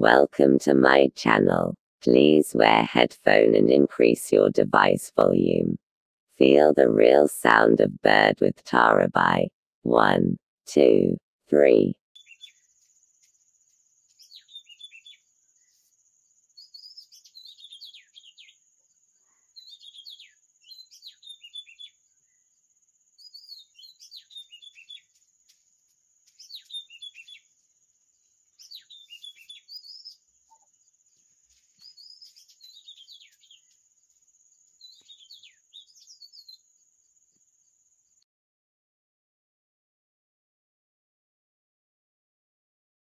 Welcome to my channel. Please wear headphone and increase your device volume. Feel the real sound of bird with tarabai. One, two, three.